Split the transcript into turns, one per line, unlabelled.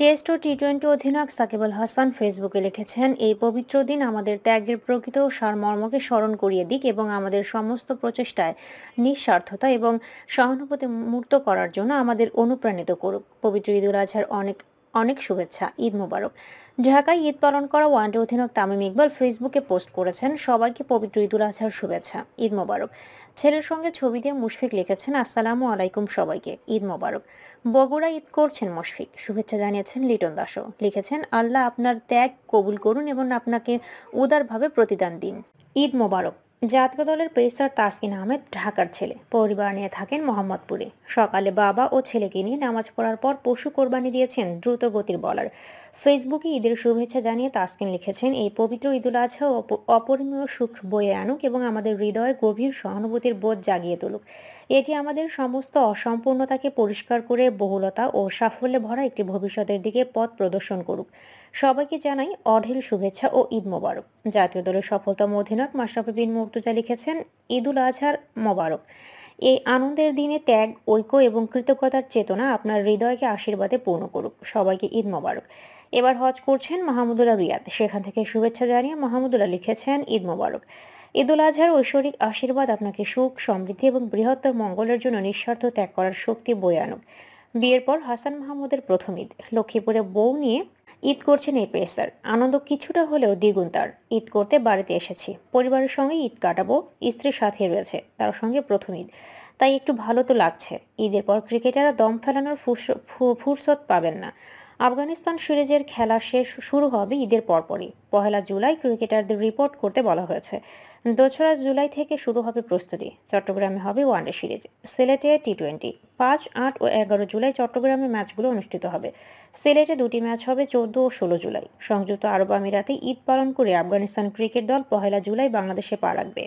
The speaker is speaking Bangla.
টেস্ট ও টি টোয়েন্টি অধিনায়ক সাকিবুল হাসান ফেসবুকে লিখেছেন এই পবিত্র দিন আমাদের ত্যাগের প্রকৃত সারমর্মকে স্মরণ করিয়ে দিক এবং আমাদের সমস্ত প্রচেষ্টায় নিঃস্বার্থতা এবং সহানুভূতি মূর্ত করার জন্য আমাদের অনুপ্রাণিত করুক পবিত্র ঈদুল আজহার অনেক অনেক শুভেচ্ছা ঈদ মুবারক ঢাকায় ঈদ পালন করা ওয়ানডে অধিনায়ক তামিম ইকবাল ফেসবুকে পোস্ট করেছেন সবাইকে পবিত্র ঈদুল আজহার শুভেচ্ছা ঈদ মোবারক ছেলের সঙ্গে ছবি দিয়ে মুশফিক লিখেছেন আসসালামু আলাইকুম সবাইকে ঈদ মোবারক বগুড়া ঈদ করছেন মুশফিক শুভেচ্ছা জানিয়েছেন লিটন দাসও লিখেছেন আল্লাহ আপনার ত্যাগ কবুল করুন এবং আপনাকে উদারভাবে প্রতিদান দিন ঈদ মোবারক জাতীয় দলের পেসার তাসকিন আহমেদ ঢাকার ছেলে পরিবার নিয়ে থাকেন মোহাম্মদপুরে সকালে বাবা ও ছেলেকে নিয়ে নামাজ পড়ার পর পশু কোরবানি দিয়েছেন দ্রুত গতির বলার ফেসবুকে ঈদের শুভেচ্ছা জানিয়ে তাস্কিন লিখেছেন এই পবিত্র ঈদুল আজহা অপরিমীয় সুখ বয়ে আনুক এবং আমাদের হৃদয়ে গভীর সহানুভূতির বোধ জাগিয়ে তুলুক এটি আমাদের সমস্ত অসম্পূর্ণতাকে পরিষ্কার করে বহুলতা ও সাফল্যে ভরা একটি ভবিষ্যতের দিকে পথ প্রদর্শন করুক সবাইকে জানাই অঢেল শুভেচ্ছা ও ঈদ মোবারক জাতীয় দলের সফলতম অধিনায়ক মাশরাফি বিন মুর্তুজা লিখেছেন ঈদুল আজহার মোবারক এই আনন্দের দিনে ত্যাগ ঐক্য এবং কৃতজ্ঞতার চেতনা আপনার হৃদয়কে আশীর্বাদে পূর্ণ করুক সবাইকে ঈদ মোবারক এবার হজ করছেন মাহমুদুল্লাহ রিয়াদ সেখান থেকে শুভেচ্ছা জানিয়ে মাহমুদুল্লাহ লিখেছেন ঈদ মোবারক ঈদুল আজহার ঐশ্বরিক আশীর্বাদ আপনাকে সুখ সমৃদ্ধি এবং বৃহত্তর মঙ্গলের জন্য নিঃস্বার্থ ত্যাগ করার শক্তি বয়ে আনুক বিয়ের পর হাসান মাহমুদের প্রথম ঈদ লক্ষ্মীপুরে বউ নিয়ে ঈদ করছেন এই পেসার আনন্দ কিছুটা হলেও দ্বিগুণ তার ঈদ করতে বাড়িতে এসেছি পরিবারের সঙ্গে ঈদ কাটাবো স্ত্রীর সাথে রয়েছে তার সঙ্গে প্রথম ঈদ তাই একটু ভালো তো লাগছে ঈদের পর ক্রিকেটাররা দম ফেলানোর ফুরসত পাবেন না আফগানিস্তান সিরিজের খেলা শেষ শুরু হবে ঈদের পরপরই পহেলা জুলাই ক্রিকেটারদের রিপোর্ট করতে বলা হয়েছে দোসরা জুলাই থেকে শুরু হবে প্রস্তুতি চট্টগ্রামে হবে ওয়ানডে সিরিজ সিলেটে টি টোয়েন্টি পাঁচ আট ও এগারো জুলাই চট্টগ্রামে ম্যাচগুলো অনুষ্ঠিত হবে সিলেটে দুটি ম্যাচ হবে চোদ্দ ও ষোলো জুলাই সংযুক্ত আরব আমিরাতে ঈদ পালন করে আফগানিস্তান ক্রিকেট দল পহেলা জুলাই বাংলাদেশে পা রাখবে